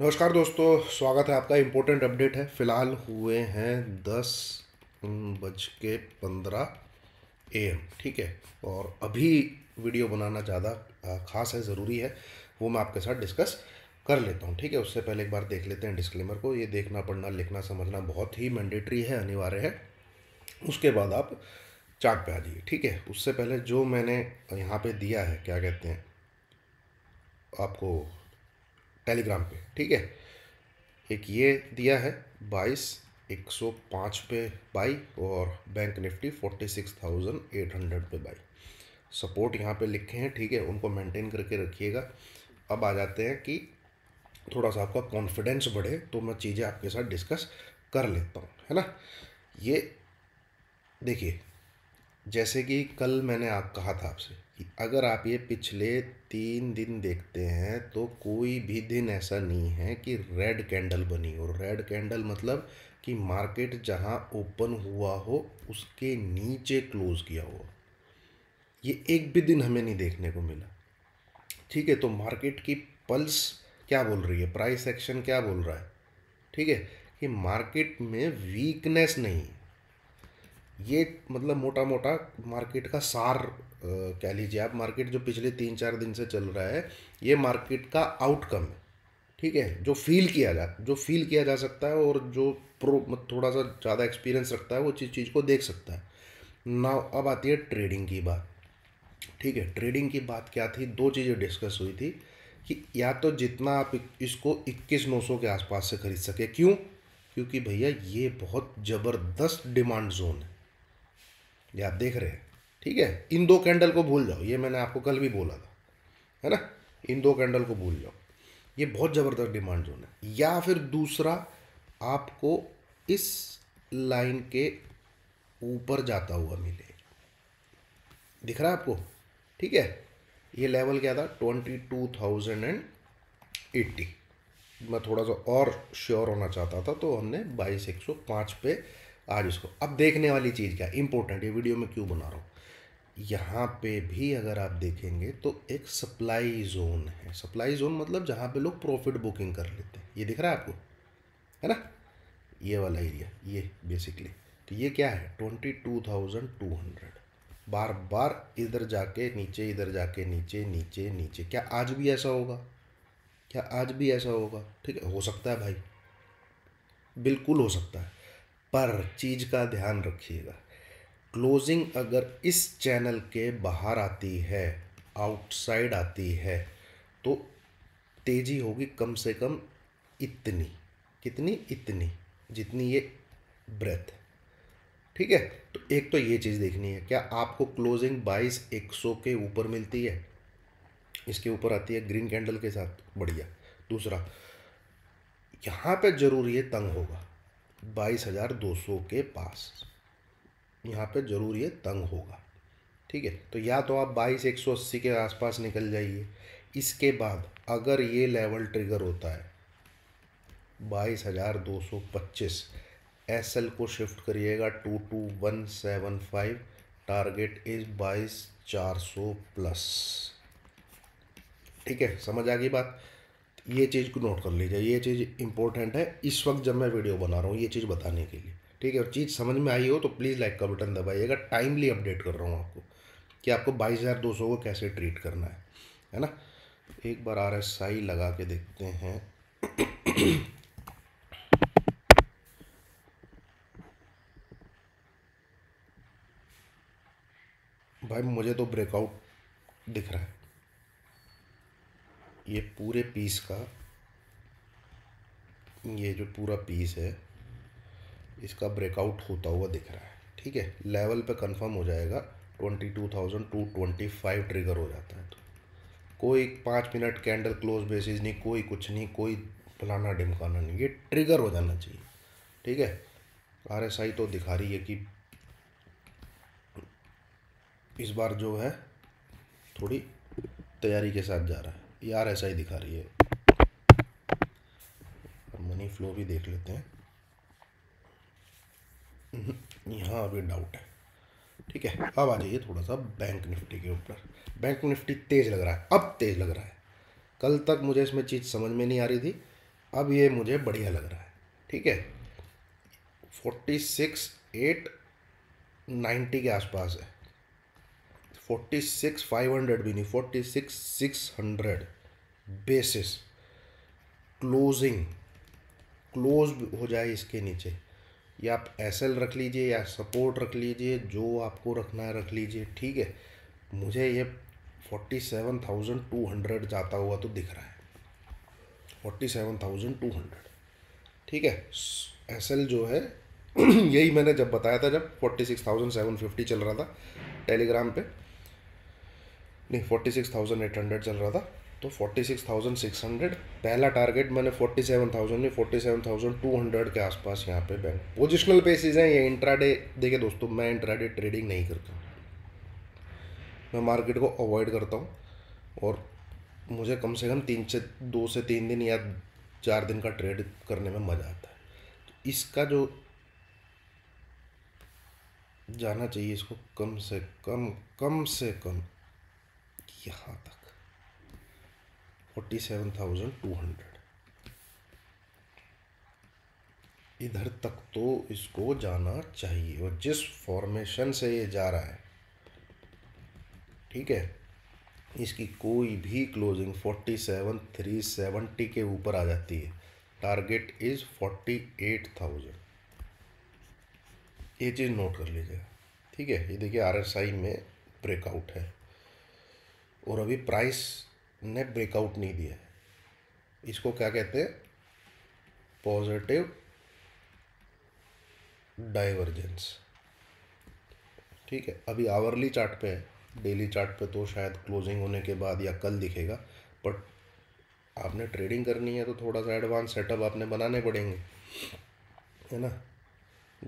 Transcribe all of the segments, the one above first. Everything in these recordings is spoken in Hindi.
नमस्कार दोस्तों स्वागत है आपका इम्पोर्टेंट अपडेट है फ़िलहाल हुए हैं दस बज के पंद्रह ए एम ठीक है और अभी वीडियो बनाना ज़्यादा ख़ास है ज़रूरी है वो मैं आपके साथ डिस्कस कर लेता हूँ ठीक है उससे पहले एक बार देख लेते हैं डिस्क्लेमर को ये देखना पढ़ना लिखना समझना बहुत ही मैंडेटरी है अनिवार्य है उसके बाद आप चार्ट पे आ जाइए ठीक है उससे पहले जो मैंने यहाँ पे दिया है क्या कहते हैं आपको टेलीग्राम पे ठीक है एक ये दिया है बाईस एक सौ पाँच पे बाई और bank Nifty forty six thousand eight hundred पे बाई सपोर्ट यहाँ पे लिखे हैं ठीक है उनको मेंटेन करके रखिएगा अब आ जाते हैं कि थोड़ा सा आपका कॉन्फिडेंस बढ़े तो मैं चीज़ें आपके साथ डिस्कस कर लेता हूँ है ना ये देखिए जैसे कि कल मैंने आप कहा था आपसे कि अगर आप ये पिछले तीन दिन देखते हैं तो कोई भी दिन ऐसा नहीं है कि रेड कैंडल बनी हो रेड कैंडल मतलब कि मार्केट जहां ओपन हुआ हो उसके नीचे क्लोज किया हो ये एक भी दिन हमें नहीं देखने को मिला ठीक है तो मार्केट की पल्स क्या बोल रही है प्राइस एक्शन क्या बोल रहा है ठीक है कि मार्केट में वीकनेस नहीं ये मतलब मोटा मोटा मार्केट का सार कह लीजिए आप मार्केट जो पिछले तीन चार दिन से चल रहा है ये मार्केट का आउटकम है ठीक है जो फील किया जा जो फील किया जा सकता है और जो प्रो थोड़ा सा ज़्यादा एक्सपीरियंस रखता है वो चीज़ चीज़ को देख सकता है ना अब आती है ट्रेडिंग की बात ठीक है ट्रेडिंग की बात क्या थी दो चीज़ें डिस्कस हुई थी कि या तो जितना आप इसको इक्कीस नौ सौ के आसपास से खरीद सके क्यों क्योंकि भैया ये बहुत ज़बरदस्त डिमांड जोन है ये आप देख रहे हैं ठीक है इन दो कैंडल को भूल जाओ ये मैंने आपको कल भी बोला था है ना इन दो कैंडल को भूल जाओ ये बहुत ज़बरदस्त डिमांड जोन है या फिर दूसरा आपको इस लाइन के ऊपर जाता हुआ मिले दिख रहा है आपको ठीक है ये लेवल क्या था twenty two thousand and eighty मैं थोड़ा सा और श्योर होना चाहता था तो हमने बाईस एक सौ पाँच पे आज उसको अब देखने वाली चीज़ क्या इंपॉर्टेंट ये वीडियो में क्यों बना रहा हूँ यहाँ पे भी अगर आप देखेंगे तो एक सप्लाई जोन है सप्लाई जोन मतलब जहाँ पे लोग प्रॉफिट बुकिंग कर लेते हैं ये दिख रहा है आपको है ना ये वाला एरिया ये बेसिकली तो ये क्या है twenty two thousand two hundred बार बार इधर जाके नीचे इधर जाके नीचे नीचे नीचे क्या आज भी ऐसा होगा क्या आज भी ऐसा होगा ठीक है हो सकता है भाई बिल्कुल हो सकता है पर चीज़ का ध्यान रखिएगा क्लोजिंग अगर इस चैनल के बाहर आती है आउटसाइड आती है तो तेज़ी होगी कम से कम इतनी कितनी इतनी जितनी ये ब्रेथ ठीक है तो एक तो ये चीज़ देखनी है क्या आपको क्लोजिंग बाईस एक सौ के ऊपर मिलती है इसके ऊपर आती है ग्रीन कैंडल के साथ बढ़िया दूसरा यहाँ पे ज़रूर ये तंग होगा बाईस हज़ार दो सौ के पास यहाँ पे ज़रूर ये तंग होगा ठीक है तो या तो आप बाईस एक सौ अस्सी के आसपास निकल जाइए इसके बाद अगर ये लेवल ट्रिगर होता है बाईस हज़ार दो सौ पच्चीस एस एल को शिफ्ट करिएगा two two one seven five target is बाईस चार सौ प्लस ठीक है समझ आ गई बात ये चीज़ को नोट कर लीजिए ये चीज़ इंपॉर्टेंट है इस वक्त जब मैं वीडियो बना रहा हूँ ये चीज़ बताने के लिए ठीक है और चीज़ समझ में आई हो तो प्लीज़ लाइक का बटन दबाइएगा टाइमली अपडेट कर रहा हूँ आपको कि आपको बाईस हज़ार दो सौ को कैसे ट्रीट करना है है ना एक बार आर एस आई लगा के देखते हैं भाई मुझे तो ब्रेकआउट दिख रहा है ये पूरे पीस का ये जो पूरा पीस है इसका ब्रेकआउट होता हुआ दिख रहा है ठीक है लेवल पे कंफर्म हो जाएगा twenty two thousand two twenty five trigger हो जाता है तो कोई पाँच मिनट कैंडल क्लोज बेसिस नहीं कोई कुछ नहीं कोई फलाना ढिमकाना नहीं ये ट्रिगर हो जाना चाहिए ठीक है आर एस आई तो दिखा रही है कि इस बार जो है थोड़ी तैयारी के साथ जा रहा है ये आर ऐसा ही दिखा रही है और मनी फ्लो भी देख लेते हैं हम्म, यहाँ अभी डाउट है ठीक है अब आ जाइए थोड़ा सा बैंक निफ्टी के ऊपर बैंक निफ्टी तेज़ लग रहा है अब तेज़ लग रहा है कल तक मुझे इसमें चीज़ समझ में नहीं आ रही थी अब ये मुझे बढ़िया लग रहा है ठीक है फोर्टी सिक्स एट नाइन्टी के आसपास है फोर्टी सिक्स फाइव हंड्रेड भी नहीं forty six six hundred basis closing close हो जाए इसके नीचे या आप एस एल रख लीजिए या सपोर्ट रख लीजिए जो आपको रखना है रख लीजिए ठीक है मुझे ये forty seven thousand two hundred जाता हुआ तो दिख रहा है forty seven thousand two hundred ठीक है एस जो है यही मैंने जब बताया था जब forty six thousand seven fifty चल रहा था टेलीग्राम पे नहीं forty six thousand eight hundred चल रहा था तो forty six thousand six hundred पहला टारगेट मैंने फोर्टी सेवन थाउजेंड नहीं forty seven thousand two hundred के आसपास यहाँ पे बैंक पोजिशनल बेसिस हैं ये इंट्राडे देखिए दोस्तों मैं इंट्राडे ट्रेडिंग नहीं करता मैं मार्केट को अवॉइड करता हूँ और मुझे कम से कम तीन से दो से तीन दिन या चार दिन का ट्रेड करने में मज़ा आता है तो इसका जो जाना चाहिए इसको कम से कम कम से कम यहाँ तक forty seven thousand two hundred इधर तक तो इसको जाना चाहिए और जिस फॉर्मेशन से ये जा रहा है ठीक है इसकी कोई भी closing forty seven three seventy के ऊपर आ जाती है target is forty eight thousand ये चीज़ नोट कर लीजिएगा ठीक है ये देखिए आरएसआई में ब्रेकआउट है और अभी प्राइस ने ब्रेकआउट नहीं दिया है इसको क्या कहते हैं पॉजिटिव डाइवर्जेंस ठीक है अभी आवरली चार्ट पे है डेली चार्ट पे तो शायद क्लोजिंग होने के बाद या कल दिखेगा बट आपने ट्रेडिंग करनी है तो थोड़ा सा एडवांस सेटअप आपने बनाने पड़ेंगे है ना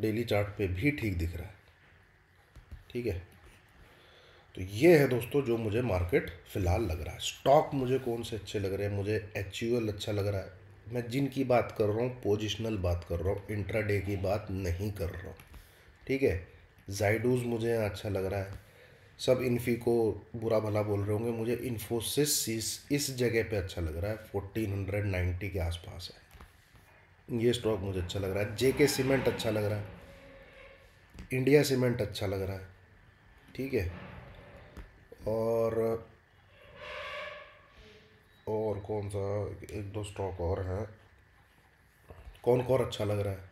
डेली चार्ट पे भी ठीक दिख रहा है ठीक है तो ये है दोस्तों जो मुझे मार्केट फ़िलहाल लग रहा है स्टॉक मुझे कौन से अच्छे लग रहे हैं मुझे एच अच्छा लग रहा है मैं जिन की बात कर रहा हूँ पोजिशनल बात कर रहा हूँ इंट्राडे की बात नहीं कर रहा हूँ ठीक है जाइडूज़ मुझे अच्छा लग रहा है सब इन्फी को बुरा भला बोल रहे होंगे मुझे इन्फोसिस इस इस जगह पे अच्छा लग रहा है फोर्टीन हंड्रेड नाइन्टी के आसपास है ये स्टॉक मुझे अच्छा लग रहा है जेके सीमेंट अच्छा लग रहा है इंडिया सीमेंट अच्छा लग रहा है ठीक है और और कौन सा एक दो स्टॉक और हैं कौन कौन अच्छा लग रहा है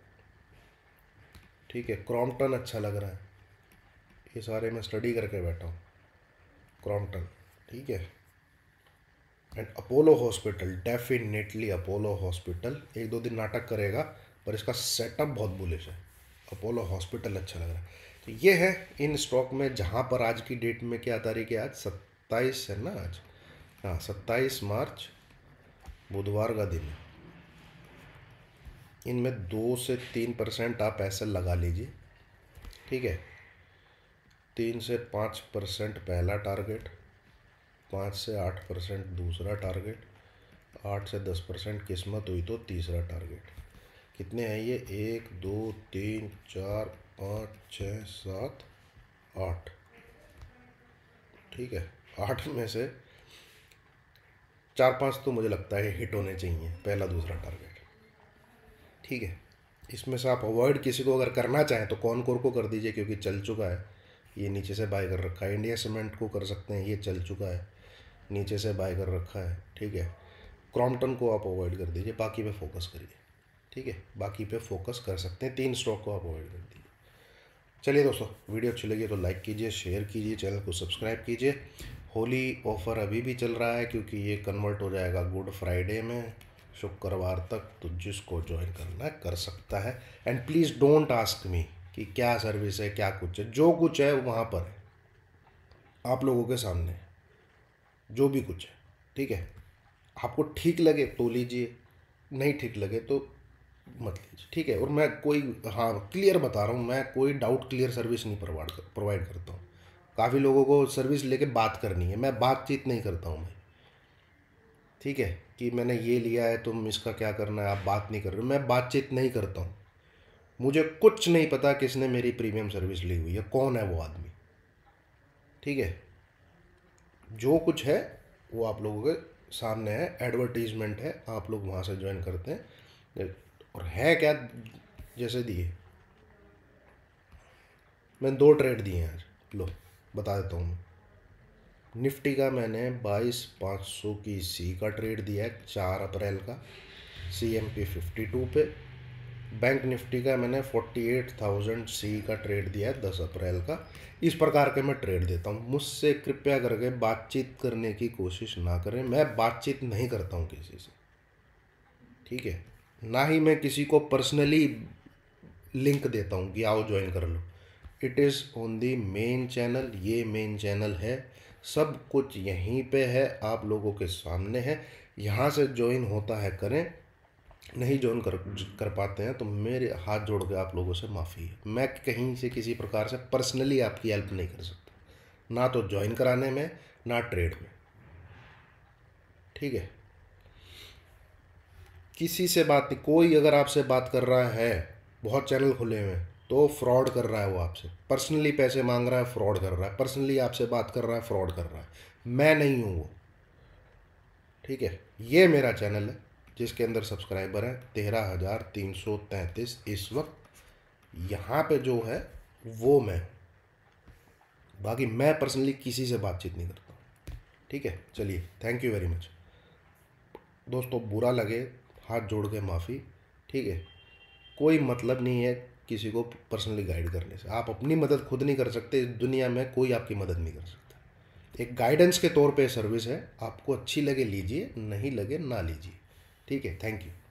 ठीक है क्रॉम्पटन अच्छा लग रहा है ये सारे मैं स्टडी करके बैठा हूँ क्रॉम्पटन ठीक है and Apollo hospital definitely Apollo hospital एक दो दिन नाटक करेगा पर इसका सेटअप बहुत बुलिश है अपोलो हॉस्पिटल अच्छा लग रहा है तो ये है इन स्टॉक में जहाँ पर आज की डेट में क्या तारीख है आज सत्ताईस है ना आज हाँ सत्ताईस मार्च बुधवार का दिन है इनमें दो से तीन परसेंट आप ऐसे लगा लीजिए ठीक है तीन से पाँच परसेंट पहला टारगेट पाँच से आठ परसेंट दूसरा टारगेट आठ से दस परसेंट किस्मत हुई तो तीसरा टारगेट कितने हैं ये एक दो तीन चार पाँच छः सात आठ ठीक है आठ में से चार पांच तो मुझे लगता है हिट होने चाहिए पहला दूसरा टारगेट ठीक है इसमें से आप अवॉइड किसी को अगर करना चाहें तो कौन कोर को कर दीजिए क्योंकि चल चुका है ये नीचे से बाय कर रखा है इंडिया सीमेंट को कर सकते हैं ये चल चुका है नीचे से बाय कर रखा है ठीक है क्रॉम्पटन को आप अवॉइड कर दीजिए बाकी पे फोकस करिए ठीक है बाकी पे फोकस कर सकते हैं तीन स्टॉक को आप अवॉइड कर दीजिए चलिए दोस्तों वीडियो अच्छी लगी तो लाइक कीजिए शेयर कीजिए चैनल को सब्सक्राइब कीजिए होली ऑफ़र अभी भी चल रहा है क्योंकि ये कन्वर्ट हो जाएगा गुड फ्राइडे में शुक्रवार तक तो जिसको ज्वाइन करना कर सकता है and please don't ask me कि क्या सर्विस है क्या कुछ है जो कुछ है वहाँ पर है आप लोगों के सामने जो भी कुछ है ठीक है आपको ठीक लगे तो लीजिए नहीं ठीक लगे तो मत लीजिए ठीक है और मैं कोई हाँ क्लियर बता रहा हूँ मैं कोई डाउट क्लियर सर्विस नहीं प्रोवाइड कर, प्रोवाइड करता हूँ काफ़ी लोगों को सर्विस लेके बात करनी है मैं बातचीत नहीं करता हूँ मैं ठीक है कि मैंने ये लिया है तुम इसका क्या करना है आप बात नहीं कर रहे मैं बातचीत नहीं करता हूँ मुझे कुछ नहीं पता किसने मेरी प्रीमियम सर्विस ली हुई है कौन है वो आदमी ठीक है जो कुछ है वो आप लोगों के सामने है एडवर्टीजमेंट है आप लोग वहाँ से ज्वाइन करते हैं और है क्या जैसे दिए मैंने दो ट्रेड दिए हैं आज लो बता देता हूँ निफ्टी का मैंने बाईस पाँच सौ की सी का ट्रेड दिया है चार अप्रैल का C M P fifty two पे बैंक निफ्टी का मैंने फोर्टी एट थाउजेंड सी का ट्रेड दिया है दस अप्रैल का इस प्रकार के मैं ट्रेड देता हूँ मुझसे कृपया करके बातचीत करने की कोशिश ना करें मैं बातचीत नहीं करता हूँ किसी से ठीक है ना ही मैं किसी को पर्सनली लिंक देता हूँ कि आओ ज्वाइन कर लो it is on the main channel ये मेन चैनल है सब कुछ यहीं पे है आप लोगों के सामने है यहाँ से ज्वाइन होता है करें नहीं ज्वाइन कर कर पाते हैं तो मेरे हाथ जोड़ के आप लोगों से माफ़ी है मैं कहीं से किसी प्रकार से पर्सनली आपकी हेल्प नहीं कर सकता ना तो ज्वाइन कराने में ना ट्रेड में ठीक है किसी से बात नहीं कोई अगर आपसे बात कर रहा है बहुत चैनल खुले हुए हैं तो फ्रॉड कर रहा है वो आपसे पर्सनली पैसे मांग रहा है फ्रॉड कर रहा है पर्सनली आपसे बात कर रहा है फ्रॉड कर रहा है मैं नहीं हूँ वो ठीक है ये मेरा चैनल है जिसके अंदर सब्सक्राइबर हैं तेरह हज़ार तीन सौ तैंतीस इस वक्त यहाँ पे जो है वो मैं बाकी मैं पर्सनली किसी से बातचीत नहीं करता ठीक है चलिए थैंक यू वेरी मच दोस्तों बुरा लगे हाथ जोड़ के माफ़ी ठीक है कोई मतलब नहीं है किसी को पर्सनली गाइड करने से आप अपनी मदद खुद नहीं कर सकते इस दुनिया में कोई आपकी मदद नहीं कर सकता एक गाइडेंस के तौर पे सर्विस है आपको अच्छी लगे लीजिए नहीं लगे ना लीजिए ठीक है थैंक यू